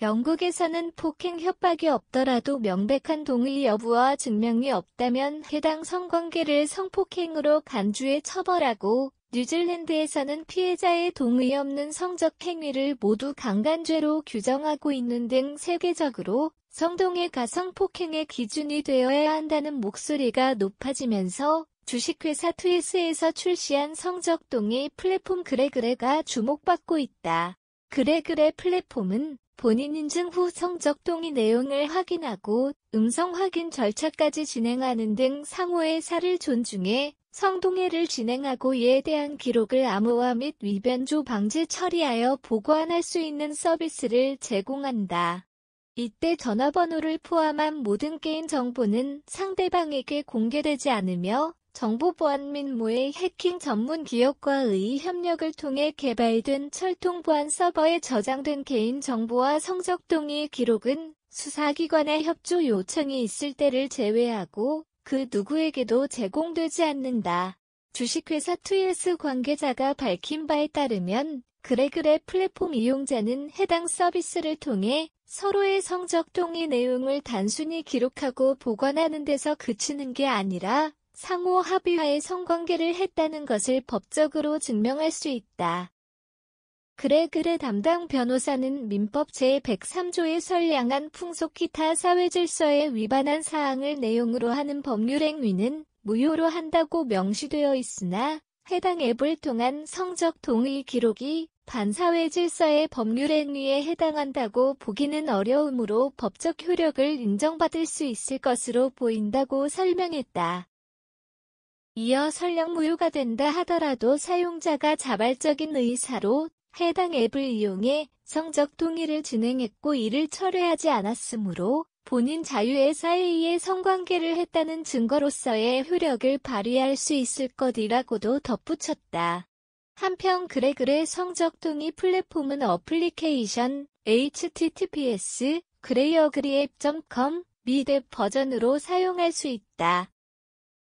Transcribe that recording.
영국에서는 폭행 협박이 없더라도 명백한 동의 여부와 증명이 없다면 해당 성관계를 성폭행으로 간주해 처벌하고 뉴질랜드에서는 피해자의 동의 없는 성적 행위를 모두 강간죄로 규정하고 있는 등 세계적으로 성동의가 성폭행의 기준이 되어야 한다는 목소리가 높아지면서 주식회사 트위스에서 출시한 성적 동의 플랫폼 그레그레가 주목받고 있다. 그래그래 플랫폼은 본인 인증 후 성적 동의 내용을 확인하고 음성 확인 절차까지 진행하는 등 상호의 사를 존중해 성동해를 진행하고 이에 대한 기록을 암호화 및 위변조 방지 처리하여 보관할 수 있는 서비스를 제공한다. 이때 전화번호를 포함한 모든 개인 정보는 상대방에게 공개되지 않으며 정보보안 및 모의 해킹 전문 기업과의 협력을 통해 개발된 철통보안 서버에 저장된 개인정보와 성적 동의 기록은 수사기관의 협조 요청이 있을 때를 제외하고 그 누구에게도 제공되지 않는다. 주식회사 2S 관계자가 밝힌 바에 따르면 그래그래 플랫폼 이용자는 해당 서비스를 통해 서로의 성적 동의 내용을 단순히 기록하고 보관하는 데서 그치는 게 아니라 상호 합의하에 성관계를 했다는 것을 법적으로 증명할 수 있다. 그래 그래 담당 변호사는 민법 제103조에 설량한 풍속 기타 사회질서에 위반한 사항을 내용으로 하는 법률행위는 무효로 한다고 명시되어 있으나 해당 앱을 통한 성적 동의 기록이 반사회 질서의 법률행위에 해당한다고 보기는 어려우므로 법적 효력을 인정받을 수 있을 것으로 보인다고 설명했다. 이어 설령 무효가 된다 하더라도 사용자가 자발적인 의사로 해당 앱을 이용해 성적 동의를 진행했고 이를 철회하지 않았으므로 본인 자유의사에 이 의해 성관계를 했다는 증거로서의 효력을 발휘할 수 있을 것이라고도 덧붙였다. 한편 그래그래 성적 동의 플랫폼은 어플리케이션 https 그레이어그리앱.com 미드 버전으로 사용할 수 있다.